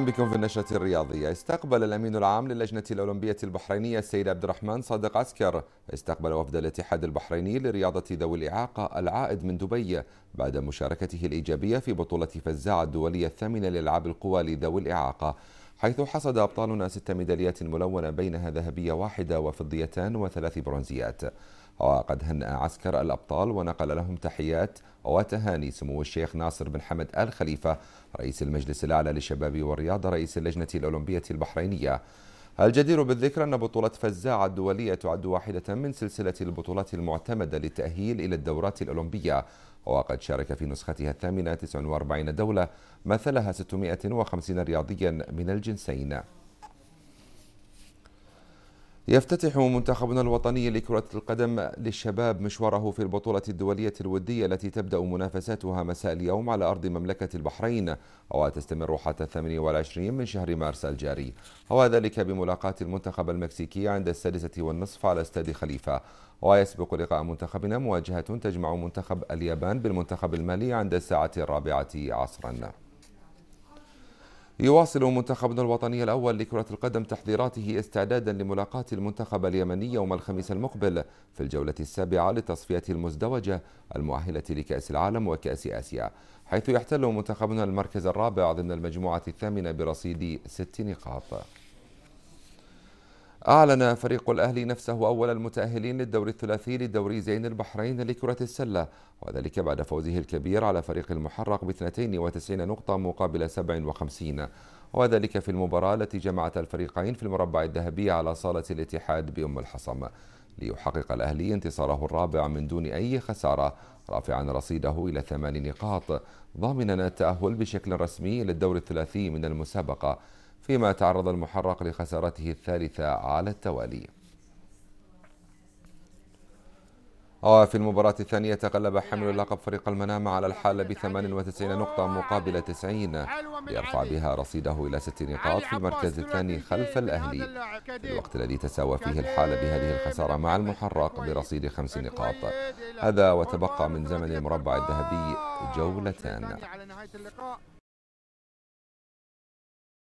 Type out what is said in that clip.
بكم في النشرة الرياضية استقبل الأمين العام للجنة الأولمبية البحرينية السيد عبد الرحمن صادق عسكر استقبل وفد الاتحاد البحريني لرياضة ذوي الإعاقة العائد من دبي بعد مشاركته الإيجابية في بطولة فزاعة الدولية الثامنة لألعاب القوى لذوي الإعاقة حيث حصد أبطالنا ست ميداليات ملونة بينها ذهبية واحدة وفضيتان وثلاث برونزيات وقد هنأ عسكر الأبطال ونقل لهم تحيات وتهاني سمو الشيخ ناصر بن حمد آل خليفة رئيس المجلس الأعلى للشباب والرياضة رئيس اللجنة الأولمبية البحرينية الجدير بالذكر أن بطولة فزاعة الدولية تعد واحدة من سلسلة البطولات المعتمدة للتأهيل إلى الدورات الأولمبية وقد شارك في نسختها الثامنة 49 دولة مثلها 650 رياضيا من الجنسين يفتتح منتخبنا الوطني لكرة القدم للشباب مشواره في البطولة الدولية الودية التي تبدأ منافساتها مساء اليوم على أرض مملكة البحرين وتستمر حتى 28 من شهر مارس الجاري وذلك بملاقاة المنتخب المكسيكي عند السادسة والنصف على استاد خليفة ويسبق لقاء منتخبنا مواجهة تجمع منتخب اليابان بالمنتخب المالي عند الساعة الرابعة عصرا يواصل منتخبنا الوطني الأول لكرة القدم تحضيراته استعدادا لملاقاة المنتخب اليمني يوم الخميس المقبل في الجولة السابعة للتصفية المزدوجة المؤهلة لكأس العالم وكأس آسيا حيث يحتل منتخبنا المركز الرابع ضمن المجموعة الثامنة برصيد ست نقاط أعلن فريق الأهلي نفسه أول المتأهلين للدور الثلاثي لدوري زين البحرين لكرة السلة وذلك بعد فوزه الكبير على فريق المحرق ب 92 نقطة مقابل 57 وذلك في المباراة التي جمعت الفريقين في المربع الذهبي على صالة الاتحاد بأم الحصم ليحقق الأهلي انتصاره الرابع من دون أي خسارة رافعا رصيده إلى ثمان نقاط ضامنا التأهل بشكل رسمي للدور الثلاثي من المسابقة فيما تعرض المحرق لخسارته الثالثة على التوالي وفي آه، المباراة الثانية تغلب حامل اللقب فريق المنامة على الحالة ب 98 نقطة مقابل 90 ليرفع بها رصيده إلى 6 نقاط في المركز الثاني خلف الأهلي في الوقت الذي تساوى فيه الحالة بهذه الخسارة مع المحرق برصيد 5 نقاط هذا وتبقى من زمن المربع الذهبي جولتان